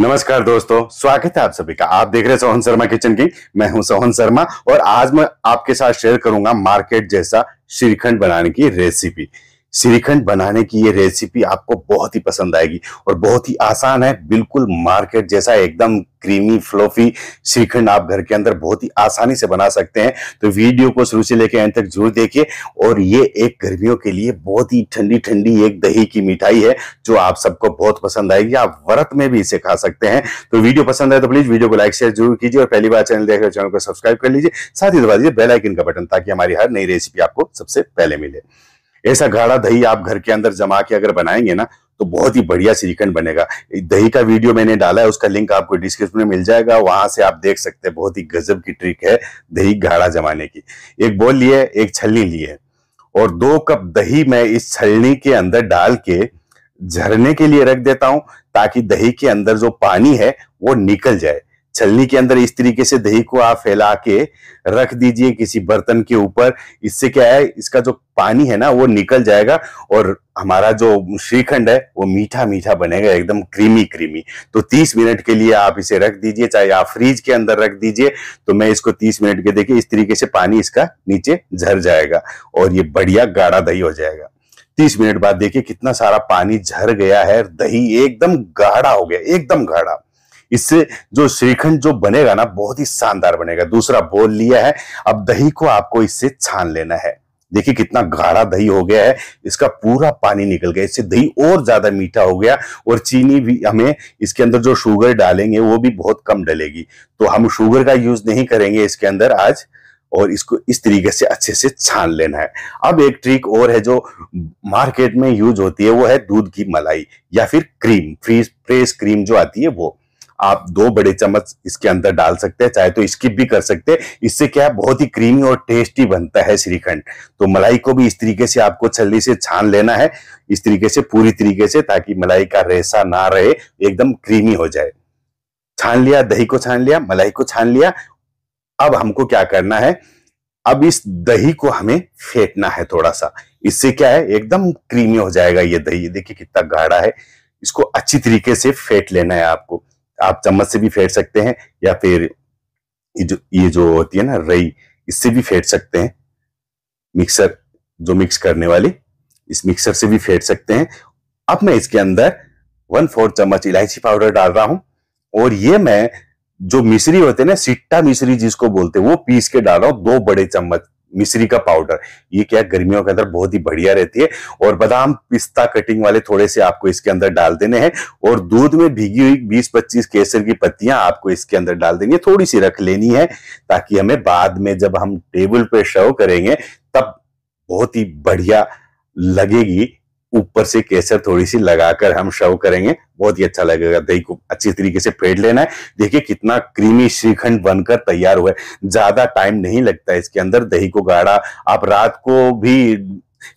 नमस्कार दोस्तों स्वागत है आप सभी का आप देख रहे हैं सोहन शर्मा किचन की मैं हूं सोहन शर्मा और आज मैं आपके साथ शेयर करूंगा मार्केट जैसा श्रीखंड बनाने की रेसिपी श्रीखंड बनाने की ये रेसिपी आपको बहुत ही पसंद आएगी और बहुत ही आसान है बिल्कुल मार्केट जैसा एकदम क्रीमी फ्लोफी श्रीखंड आप घर के अंदर बहुत ही आसानी से बना सकते हैं तो वीडियो को शुरू से लेकर अंत तक जरूर देखिए और ये एक गर्मियों के लिए बहुत ही ठंडी ठंडी एक दही की मिठाई है जो आप सबको बहुत पसंद आएगी आप व्रत में भी इसे खा सकते हैं तो वीडियो पसंद आए तो प्लीज वीडियो को लाइक शेयर जरूर कीजिए और पहली बार चैनल देख रहे चैनल को सब्सक्राइब कर लीजिए साथ ही दबा दीजिए बेलाइकिन का बटन ताकि हमारी हर नई रेसिपी आपको सबसे पहले मिले ऐसा गाढ़ा दही आप घर के अंदर जमा के अगर बनाएंगे ना तो बहुत ही बढ़िया श्रीखंड बनेगा दही का वीडियो मैंने डाला है उसका लिंक आपको डिस्क्रिप्शन में मिल जाएगा वहां से आप देख सकते हैं बहुत ही गजब की ट्रिक है दही गाढ़ा जमाने की एक बोल लिए एक छलनी लिए और दो कप दही मैं इस छलनी के अंदर डाल के झरने के लिए रख देता हूं ताकि दही के अंदर जो पानी है वो निकल जाए छलनी के अंदर इस तरीके से दही को आप फैला के रख दीजिए किसी बर्तन के ऊपर इससे क्या है इसका जो पानी है ना वो निकल जाएगा और हमारा जो श्रीखंड है वो मीठा मीठा बनेगा एकदम क्रीमी क्रीमी तो 30 मिनट के लिए आप इसे रख दीजिए चाहे आप फ्रीज के अंदर रख दीजिए तो मैं इसको 30 मिनट के देखिए इस तरीके से पानी इसका नीचे झर जाएगा और ये बढ़िया गाढ़ा दही हो जाएगा तीस मिनट बाद देखिए कितना सारा पानी झर गया है दही एकदम गाढ़ा हो गया एकदम गाढ़ा इससे जो श्रीखंड जो बनेगा ना बहुत ही शानदार बनेगा दूसरा बोल लिया है अब दही को आपको इससे छान लेना है देखिए कितना गाढ़ा दही हो गया है इसका पूरा पानी निकल गया इससे दही और ज्यादा मीठा हो गया और चीनी भी हमें इसके अंदर जो शुगर डालेंगे वो भी बहुत कम डलेगी तो हम शुगर का यूज नहीं करेंगे इसके अंदर आज और इसको इस तरीके से अच्छे से छान लेना है अब एक ट्रिक और है जो मार्केट में यूज होती है वो है दूध की मलाई या फिर क्रीम फ्रीज फ्रेश क्रीम जो आती है वो आप दो बड़े चम्मच इसके अंदर डाल सकते हैं चाहे तो स्किप भी कर सकते हैं इससे क्या है बहुत ही क्रीमी और टेस्टी बनता है श्रीखंड तो मलाई को भी इस तरीके से आपको छल्ली से छान लेना है इस तरीके से पूरी तरीके से ताकि मलाई का रेसा ना रहे एकदम क्रीमी हो जाए छान लिया दही को छान लिया मलाई को छान लिया अब हमको क्या करना है अब इस दही को हमें फेंटना है थोड़ा सा इससे क्या है एकदम क्रीमी हो जाएगा ये दही देखिए कितना गाढ़ा है इसको अच्छी तरीके से फेंट लेना है आपको आप चम्मच से भी फेंट सकते हैं या फिर ये जो ये जो होती है ना रई इससे भी फेंट सकते हैं मिक्सर जो मिक्स करने वाली इस मिक्सर से भी फेंट सकते हैं अब मैं इसके अंदर वन फोर चम्मच इलायची पाउडर डाल रहा हूं और ये मैं जो मिश्री होते हैं ना सिट्टा मिश्री जिसको बोलते हैं वो पीस के डाल रहा हूं दो बड़े चम्मच मिश्री का पाउडर ये क्या गर्मियों के अंदर बहुत ही बढ़िया रहती है और बादाम पिस्ता कटिंग वाले थोड़े से आपको इसके अंदर डाल देने हैं और दूध में भीगी हुई 20-25 केसर की पत्तियां आपको इसके अंदर डाल देनी है थोड़ी सी रख लेनी है ताकि हमें बाद में जब हम टेबल पे शव करेंगे तब बहुत ही बढ़िया लगेगी ऊपर से केसर थोड़ी सी लगाकर हम शव करेंगे बहुत ही अच्छा लगेगा दही को अच्छी तरीके से फेड़ लेना है देखिए कितना क्रीमी श्रीखंड बनकर तैयार हुआ है ज्यादा टाइम नहीं लगता है इसके अंदर दही को गाढ़ा आप रात को भी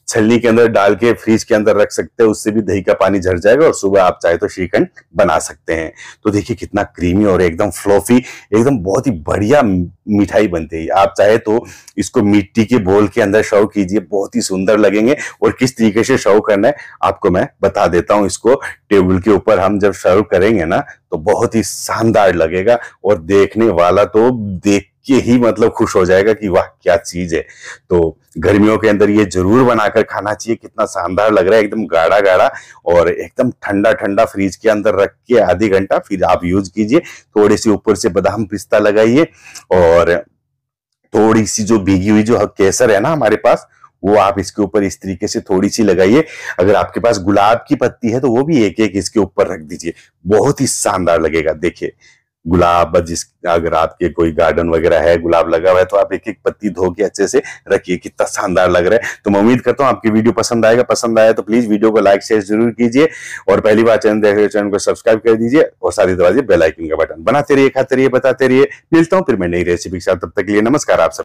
छलनी के अंदर डाल के फ्रिज के अंदर रख सकते हैं उससे भी दही का पानी झड़ जाएगा और सुबह आप चाहे तो श्रीखंड बना सकते हैं तो देखिए कितना क्रीमी और एकदम फ्लोफी एकदम बहुत ही बढ़िया मिठाई बनती है आप चाहे तो इसको मिट्टी के बोल के अंदर शव कीजिए बहुत ही सुंदर लगेंगे और किस तरीके से शव करना है आपको मैं बता देता हूँ इसको टेबल के ऊपर हम जब शर्व करेंगे ना तो बहुत ही शानदार लगेगा और देखने वाला तो देख के ही मतलब खुश हो जाएगा कि वाह क्या चीज है तो गर्मियों के अंदर ये जरूर बनाकर खाना चाहिए कितना शानदार लग रहा है एकदम गाढ़ा गाढ़ा और एकदम ठंडा ठंडा फ्रिज के अंदर रख के आधे घंटा फिर आप यूज कीजिए थोड़े से ऊपर से बादाम पिस्ता लगाइए और थोड़ी सी जो भीगी हुई जो केसर है ना हमारे पास वो आप इसके ऊपर इस तरीके से थोड़ी सी लगाइए अगर आपके पास गुलाब की पत्ती है तो वो भी एक एक इसके ऊपर रख दीजिए बहुत ही शानदार लगेगा देखिए गुलाब जिस अगर आपके कोई गार्डन वगैरह है गुलाब लगा हुआ है तो आप एक एक पत्ती धो के अच्छे से रखिए कितना शानदार लग रहा है तो मैं उम्मीद करता हूँ आपकी वीडियो पसंद आएगा पसंद आया तो प्लीज वीडियो को लाइक शेयर जरूर कीजिए और पहली बार चैनल देख रहे चैनल को सब्सक्राइब कर दीजिए और साथ ही दबा बेलाइकिन का बटन बनाते रहिए खाते रहिए बताते रहिए मिलता हूँ फिर मैं नई रेसिपी के साथ तब तक लिए नमस्कार आप सब